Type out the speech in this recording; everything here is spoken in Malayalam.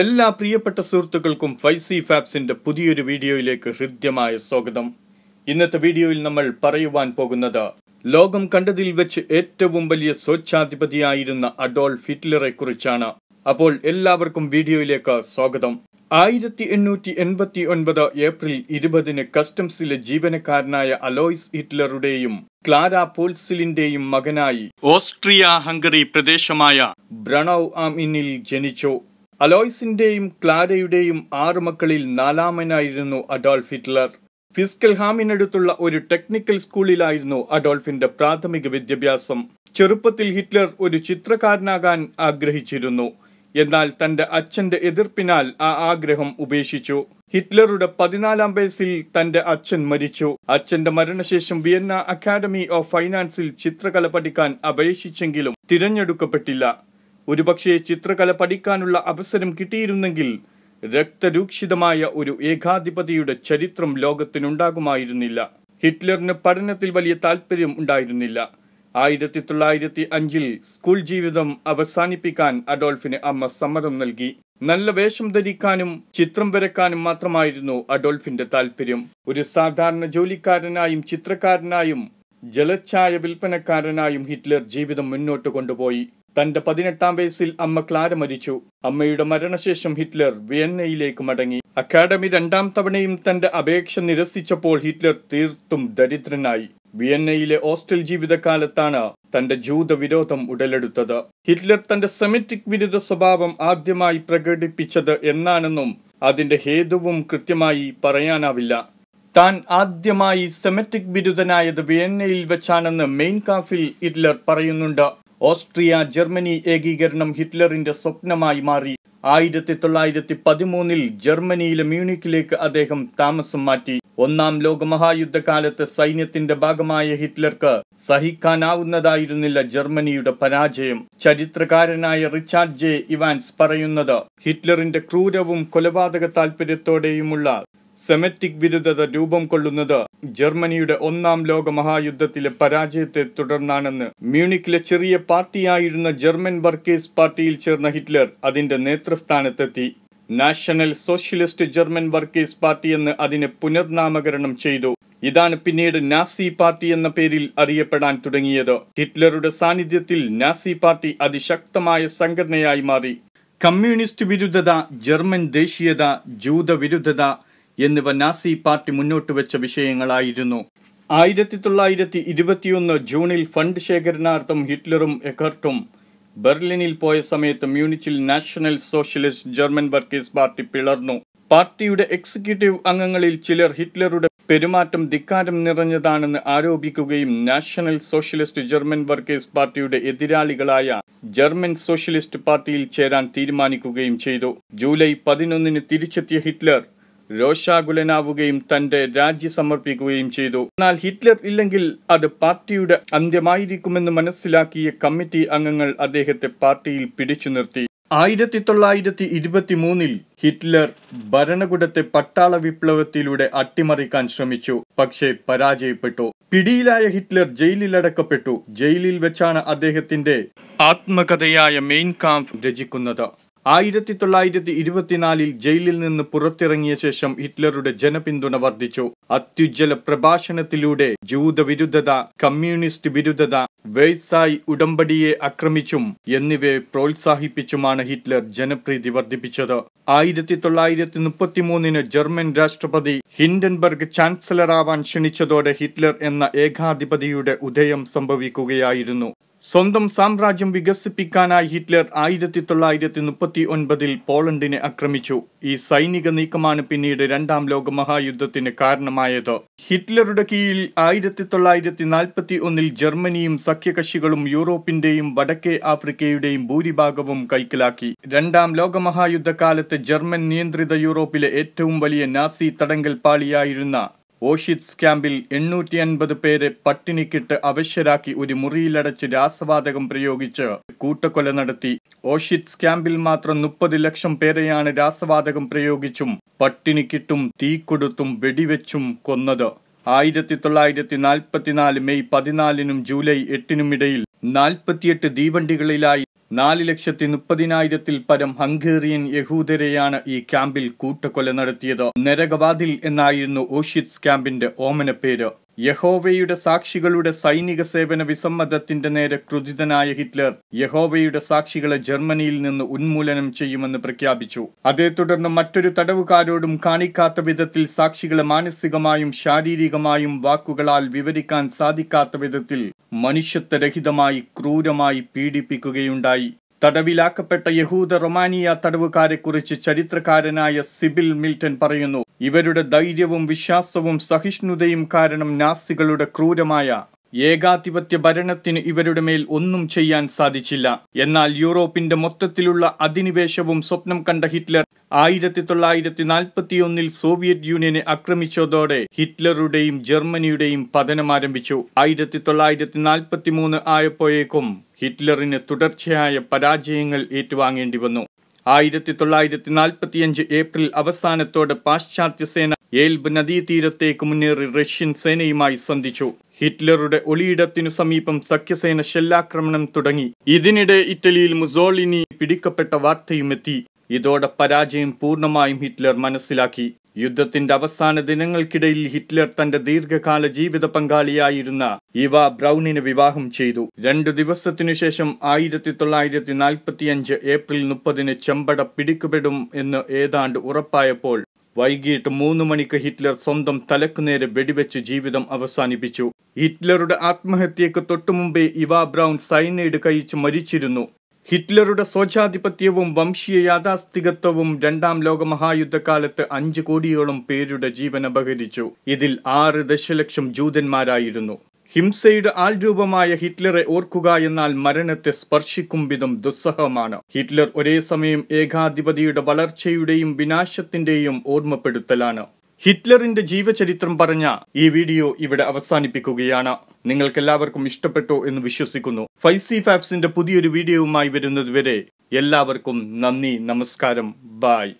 എല്ലാ പ്രിയപ്പെട്ട സുഹൃത്തുക്കൾക്കും ഫൈസി ഫാബ്സിന്റെ പുതിയൊരു വീഡിയോയിലേക്ക് ഹൃദ്യമായ സ്വാഗതം ഇന്നത്തെ വീഡിയോയിൽ നമ്മൾ പറയുവാൻ പോകുന്നത് ലോകം കണ്ടതിൽ വെച്ച് ഏറ്റവും വലിയ സ്വച്ഛാധിപതിയായിരുന്ന അഡോൾഫ് ഹിറ്റ്ലറെ കുറിച്ചാണ് അപ്പോൾ എല്ലാവർക്കും വീഡിയോയിലേക്ക് സ്വാഗതം ആയിരത്തി എണ്ണൂറ്റി എൺപത്തി ഒൻപത് ഏപ്രിൽ ഇരുപതിന് കസ്റ്റംസിലെ ജീവനക്കാരനായ അലോയ്സ് ഹിറ്റ്ലറുടെയും ക്ലാര പോൾസിലിന്റെയും മകനായി ഓസ്ട്രിയ ഹംഗറി പ്രദേശമായ ബ്രണൌ ആമിനിൽ ജനിച്ചു അലോയ്സിന്റെയും ക്ലാരയുടെയും ആറു മക്കളിൽ നാലാമനായിരുന്നു അഡോൾഫ് ഹിറ്റ്ലർ ഹാമിനടുത്തുള്ള ഒരു ടെക്നിക്കൽ സ്കൂളിലായിരുന്നു അഡോൾഫിന്റെ പ്രാഥമിക വിദ്യാഭ്യാസം ചെറുപ്പത്തിൽ ഹിറ്റ്ലർ ഒരു ചിത്രകാരനാകാൻ ആഗ്രഹിച്ചിരുന്നു എന്നാൽ തന്റെ അച്ഛന്റെ എതിർപ്പിനാൽ ആ ആഗ്രഹം ഉപേക്ഷിച്ചു ഹിറ്റ്ലറുടെ പതിനാലാം വയസ്സിൽ തന്റെ അച്ഛൻ മരിച്ചു അച്ഛന്റെ മരണശേഷം വിയന്ന അക്കാദമി ഓഫ് ഫൈനാൻസിൽ ചിത്രകല പഠിക്കാൻ അപേക്ഷിച്ചെങ്കിലും തിരഞ്ഞെടുക്കപ്പെട്ടില്ല ഒരുപക്ഷെ ചിത്രകല പഠിക്കാനുള്ള അവസരം കിട്ടിയിരുന്നെങ്കിൽ രക്തരൂക്ഷിതമായ ഒരു ഏകാധിപതിയുടെ ചരിത്രം ലോകത്തിനുണ്ടാകുമായിരുന്നില്ല ഹിറ്റ്ലറിന് പഠനത്തിൽ വലിയ താല്പര്യം ഉണ്ടായിരുന്നില്ല ആയിരത്തി തൊള്ളായിരത്തി അഞ്ചിൽ സ്കൂൾ ജീവിതം അവസാനിപ്പിക്കാൻ അഡോൾഫിന് അമ്മ സമ്മതം നൽകി നല്ല വേഷം ധരിക്കാനും ചിത്രം വരക്കാനും മാത്രമായിരുന്നു അഡോൾഫിന്റെ താല്പര്യം ഒരു സാധാരണ ജോലിക്കാരനായും ചിത്രക്കാരനായും ജലച്ഛായ വിൽപ്പനക്കാരനായും ഹിറ്റ്ലർ ജീവിതം മുന്നോട്ട് കൊണ്ടുപോയി തന്റെ പതിനെട്ടാം വയസ്സിൽ അമ്മ ക്ലാര മരിച്ചു അമ്മയുടെ മരണശേഷം ഹിറ്റ്ലർ വിയന്നയിലേക്ക് മടങ്ങി അക്കാഡമി രണ്ടാം തവണയും തന്റെ അപേക്ഷ നിരസിച്ചപ്പോൾ ഹിറ്റ്ലർ തീർത്തും ദരിദ്രനായി വിയന്നയിലെ ഹോസ്റ്റൽ ജീവിതകാലത്താണ് തന്റെ ജൂത വിരോധം ഉടലെടുത്തത് ഹിറ്റ്ലർ തന്റെ സെമിറ്റിക് വിരുദ്ധ സ്വഭാവം ആദ്യമായി പ്രകടിപ്പിച്ചത് എന്നാണെന്നും അതിന്റെ ഹേതുവും കൃത്യമായി പറയാനാവില്ല താൻ ആദ്യമായി സെമറ്റിക് ബിരുദനായത് വിയന്നയിൽ വെച്ചാണെന്ന് മെയിൻ കാഫിൽ ഹിറ്റ്ലർ പറയുന്നുണ്ട് ഓസ്ട്രിയ ജർമ്മനി ഏകീകരണം ഹിറ്റ്ലറിന്റെ സ്വപ്നമായി മാറി ആയിരത്തി തൊള്ളായിരത്തി പതിമൂന്നിൽ ജർമ്മനിയിലെ മ്യൂണിക്കിലേക്ക് അദ്ദേഹം താമസം മാറ്റി ഒന്നാം ലോകമഹായുദ്ധകാലത്ത് സൈന്യത്തിന്റെ ഭാഗമായ ഹിറ്റ്ലർക്ക് സഹിക്കാനാവുന്നതായിരുന്നില്ല ജർമ്മനിയുടെ പരാജയം ചരിത്രകാരനായ റിച്ചാർഡ് ജെ ഇവാൻസ് പറയുന്നത് ഹിറ്റ്ലറിന്റെ ക്രൂരവും കൊലപാതക താൽപര്യത്തോടെയുമുള്ള സെമറ്റിക് വിരുദ്ധത രൂപം കൊള്ളുന്നത് ജർമ്മനിയുടെ ഒന്നാം ലോക മഹായുദ്ധത്തിലെ പരാജയത്തെ തുടർന്നാണെന്ന് മ്യൂണിക്കിലെ ചെറിയ പാർട്ടിയായിരുന്ന ജർമ്മൻ വർക്കേഴ്സ് പാർട്ടിയിൽ ചേർന്ന ഹിറ്റ്ലർ അതിന്റെ നേതൃസ്ഥാനത്തെത്തി National Socialist German Workers party എന്ന് അതിനെ പുനർനാമകരണം ചെയ്തു ഇതാണ് പിന്നീട് നാസി പാർട്ടി എന്ന പേരിൽ അറിയപ്പെടാൻ തുടങ്ങിയത് ഹിറ്റ്ലറുടെ സാന്നിധ്യത്തിൽ നാസി പാർട്ടി അതിശക്തമായ സംഘടനയായി മാറി കമ്മ്യൂണിസ്റ്റ് വിരുദ്ധത ജർമ്മൻ ദേശീയത ജൂത വിരുദ്ധത എന്നിവ നാസി പാർട്ടി മുന്നോട്ട് വെച്ച വിഷയങ്ങളായിരുന്നു ആയിരത്തി തൊള്ളായിരത്തി ഇരുപത്തിയൊന്ന് ജൂണിൽ ഫണ്ട് ശേഖരണാർത്ഥം ഹിറ്റ്ലറും എഖർട്ടും ബെർലിനിൽ പോയ സമയത്ത് മ്യൂണിച്ചിൽ National Socialist German Workers party പിളർന്നു പാർട്ടിയുടെ എക്സിക്യൂട്ടീവ് അംഗങ്ങളിൽ ചിലർ ഹിറ്റ്ലറുടെ പെരുമാറ്റം ധിക്കാരം നിറഞ്ഞതാണെന്ന് ആരോപിക്കുകയും നാഷണൽ സോഷ്യലിസ്റ്റ് ജർമ്മൻ വർക്കേഴ്സ് പാർട്ടിയുടെ എതിരാളികളായ ജർമ്മൻ സോഷ്യലിസ്റ്റ് പാർട്ടിയിൽ ചേരാൻ തീരുമാനിക്കുകയും ചെയ്തു ജൂലൈ പതിനൊന്നിന് തിരിച്ചെത്തിയ ഹിറ്റ്ലർ രോഷാകുലനാവുകയും തന്റെ രാജ്യം സമർപ്പിക്കുകയും ചെയ്തു എന്നാൽ ഹിറ്റ്ലർ ഇല്ലെങ്കിൽ അത് പാർട്ടിയുടെ അന്ത്യമായിരിക്കുമെന്ന് മനസ്സിലാക്കിയ കമ്മിറ്റി അംഗങ്ങൾ അദ്ദേഹത്തെ പാർട്ടിയിൽ പിടിച്ചു നിർത്തി ആയിരത്തി തൊള്ളായിരത്തി ഇരുപത്തി മൂന്നിൽ ഹിറ്റ്ലർ ഭരണകൂടത്തെ പട്ടാള വിപ്ലവത്തിലൂടെ അട്ടിമറിക്കാൻ ശ്രമിച്ചു പക്ഷേ പരാജയപ്പെട്ടു പിടിയിലായ ഹിറ്റ്ലർ ജയിലിൽ അടക്കപ്പെട്ടു ജയിലിൽ വെച്ചാണ് അദ്ദേഹത്തിന്റെ ആത്മകഥയായ മെയിൻ കാമ്പ് രചിക്കുന്നത് ആയിരത്തി തൊള്ളായിരത്തി ഇരുപത്തിനാലിൽ ജയിലിൽ നിന്ന് പുറത്തിറങ്ങിയ ശേഷം ഹിറ്റ്ലറുടെ ജനപിന്തുണ വർദ്ധിച്ചു അത്യുജ്വല പ്രഭാഷണത്തിലൂടെ ജൂതവിരുദ്ധത കമ്മ്യൂണിസ്റ്റ് വിരുദ്ധത വേസായി ഉടമ്പടിയെ ആക്രമിച്ചും എന്നിവയെ പ്രോത്സാഹിപ്പിച്ചുമാണ് ഹിറ്റ്ലർ ജനപ്രീതി വർദ്ധിപ്പിച്ചത് ആയിരത്തി തൊള്ളായിരത്തി മുപ്പത്തിമൂന്നിന് ജർമ്മൻ രാഷ്ട്രപതി ഹിൻഡൻബർഗ് ചാൻസലറാവാൻ ക്ഷണിച്ചതോടെ ഹിറ്റ്ലർ എന്ന ഏകാധിപതിയുടെ ഉദയം സംഭവിക്കുകയായിരുന്നു സ്വന്തം സാമ്രാജ്യം വികസിപ്പിക്കാനായി ഹിറ്റ്ലർ ആയിരത്തി തൊള്ളായിരത്തി മുപ്പത്തി ഒൻപതിൽ പോളണ്ടിനെ ആക്രമിച്ചു ഈ സൈനിക നീക്കമാണ് പിന്നീട് രണ്ടാം ലോക മഹായുദ്ധത്തിന് കാരണമായത് ഹിറ്റ്ലറുടെ കീഴിൽ ആയിരത്തി തൊള്ളായിരത്തി നാൽപ്പത്തി ഒന്നിൽ ജർമ്മനിയും സഖ്യകക്ഷികളും യൂറോപ്പിന്റെയും വടക്കേ ആഫ്രിക്കയുടെയും ഭൂരിഭാഗവും കൈക്കലാക്കി രണ്ടാം ലോക മഹായുദ്ധകാലത്ത് ജർമ്മൻ നിയന്ത്രിത യൂറോപ്പിലെ ഏറ്റവും വലിയ നാസി തടങ്കൽ പാളിയായിരുന്ന ഓഷിത്സ് ക്യാമ്പിൽ എണ്ണൂറ്റി അൻപത് പേരെ പട്ടിണിക്കിട്ട് അവശ്യരാക്കി ഒരു മുറിയിലടച്ച് രാസവാതകം പ്രയോഗിച്ച് കൂട്ടക്കൊല നടത്തി ഓഷിത്സ് ക്യാമ്പിൽ മാത്രം മുപ്പത് ലക്ഷം പേരെയാണ് രാസവാതകം പ്രയോഗിച്ചും പട്ടിണിക്കിട്ടും തീ കൊടുത്തും വെടിവെച്ചും കൊന്നത് ആയിരത്തി തൊള്ളായിരത്തി നാൽപ്പത്തിനാല് മെയ് പതിനാലിനും ജൂലൈ എട്ടിനും ഇടയിൽ നാൽപ്പത്തിയെട്ട് തീവണ്ടികളിലായി നാല് ലക്ഷത്തി മുപ്പതിനായിരത്തിൽ പരം ഹംഗേറിയൻ യഹൂദരെയാണ് ഈ ക്യാമ്പിൽ കൂട്ടക്കൊല നടത്തിയത് നരകവാതിൽ എന്നായിരുന്നു ഓഷിറ്റ്സ് ക്യാമ്പിന്റെ ഓമന പേര് യഹോവയുടെ സാക്ഷികളുടെ സൈനിക സേവന വിസമ്മതത്തിന്റെ നേരെ ക്രുതിതനായ ഹിറ്റ്ലർ യഹോവയുടെ സാക്ഷികളെ ജർമ്മനിയിൽ നിന്ന് ഉന്മൂലനം ചെയ്യുമെന്ന് പ്രഖ്യാപിച്ചു അതേ തുടർന്ന് മറ്റൊരു തടവുകാരോടും കാണിക്കാത്ത വിധത്തിൽ സാക്ഷികളെ മാനസികമായും ശാരീരികമായും വാക്കുകളാൽ വിവരിക്കാൻ സാധിക്കാത്ത വിധത്തിൽ മനുഷ്യത്വരഹിതമായി ക്രൂരമായി പീഡിപ്പിക്കുകയുണ്ടായി തടവിലാക്കപ്പെട്ട യഹൂദ റൊമാനിയ തടവുകാരെക്കുറിച്ച് ചരിത്രകാരനായ സിബിൽ മിൽട്ടൺ പറയുന്നു ഇവരുടെ ധൈര്യവും വിശ്വാസവും സഹിഷ്ണുതയും കാരണം നാസികളുടെ ക്രൂരമായ ഏകാധിപത്യ ഭരണത്തിന് ഇവരുടെ മേൽ ഒന്നും ചെയ്യാൻ സാധിച്ചില്ല എന്നാൽ യൂറോപ്പിന്റെ മൊത്തത്തിലുള്ള അധിനിവേശവും സ്വപ്നം കണ്ട ഹിറ്റ്ലർ ആയിരത്തി തൊള്ളായിരത്തി നാൽപ്പത്തിയൊന്നിൽ സോവിയറ്റ് യൂണിയനെ ആക്രമിച്ചതോടെ ഹിറ്റ്ലറുടെയും ജർമ്മനിയുടെയും പതനം ആരംഭിച്ചു ആയിരത്തി തൊള്ളായിരത്തി നാൽപ്പത്തി മൂന്ന് ആയപ്പോഴേക്കും ഹിറ്റ്ലറിന് തുടർച്ചയായ പരാജയങ്ങൾ ഏറ്റുവാങ്ങേണ്ടി വന്നു ആയിരത്തി തൊള്ളായിരത്തി നാൽപ്പത്തിയഞ്ച് ഏപ്രിൽ അവസാനത്തോടെ പാശ്ചാത്യ സേന ഏൽബ് നദീതീരത്തേക്ക് മുന്നേറി റഷ്യൻ സേനയുമായി സന്ധിച്ചു ഹിറ്റ്ലറുടെ ഒളിയിടത്തിനു സമീപം സഖ്യസേന ഷെല്ലാക്രമണം തുടങ്ങി ഇതിനിടെ ഇറ്റലിയിൽ മുസോളിനി പിടിക്കപ്പെട്ട വാർത്തയുമെത്തി ഇതോടെ പരാജയം പൂർണ്ണമായും ഹിറ്റ്ലർ മനസ്സിലാക്കി യുദ്ധത്തിന്റെ അവസാന ദിനങ്ങൾക്കിടയിൽ ഹിറ്റ്ലർ തന്റെ ദീർഘകാല ജീവിത പങ്കാളിയായിരുന്ന ഇവ ബ്രൗണിനെ വിവാഹം ചെയ്തു രണ്ടു ദിവസത്തിനു ശേഷം ആയിരത്തി തൊള്ളായിരത്തി നാൽപ്പത്തിയഞ്ച് ഏപ്രിൽ മുപ്പതിന് ചെമ്പട പിടിക്കപ്പെടും എന്ന് ഏതാണ്ട് ഉറപ്പായപ്പോൾ വൈകിട്ട് മൂന്ന് മണിക്ക് ഹിറ്റ്ലർ സ്വന്തം തലക്കുനേരെ വെടിവെച്ച് ജീവിതം അവസാനിപ്പിച്ചു ഹിറ്റ്ലറുടെ ആത്മഹത്യക്ക് തൊട്ടുമുമ്പേ ഇവാ ബ്രൗൺ സൈനൈഡ് കഴിച്ച് മരിച്ചിരുന്നു ഹിറ്റ്ലറുടെ സ്വജാധിപത്യവും വംശീയ യാഥാസ്ഥികത്വവും രണ്ടാം ലോക മഹായുദ്ധകാലത്ത് അഞ്ച് കോടിയോളം പേരുടെ ജീവൻ അപഹരിച്ചു ഇതിൽ ആറ് ദശലക്ഷം ജൂതന്മാരായിരുന്നു ഹിംസയുടെ ആൾരൂപമായ ഹിറ്റ്ലറെ ഓർക്കുക എന്നാൽ മരണത്തെ സ്പർശിക്കും വിധം ദുസ്സഹമാണ് ഹിറ്റ്ലർ ഒരേ സമയം ഏകാധിപതിയുടെ വളർച്ചയുടെയും വിനാശത്തിന്റെയും ഓർമ്മപ്പെടുത്തലാണ് ഹിറ്റ്ലറിന്റെ ജീവചരിത്രം പറഞ്ഞ ഈ വീഡിയോ ഇവിടെ അവസാനിപ്പിക്കുകയാണ് നിങ്ങൾക്കെല്ലാവർക്കും ഇഷ്ടപ്പെട്ടു എന്ന് വിശ്വസിക്കുന്നു ഫൈസി ഫാബ്സിന്റെ പുതിയൊരു വീഡിയോവുമായി വരുന്നതുവരെ എല്ലാവർക്കും നന്ദി നമസ്കാരം ബായ്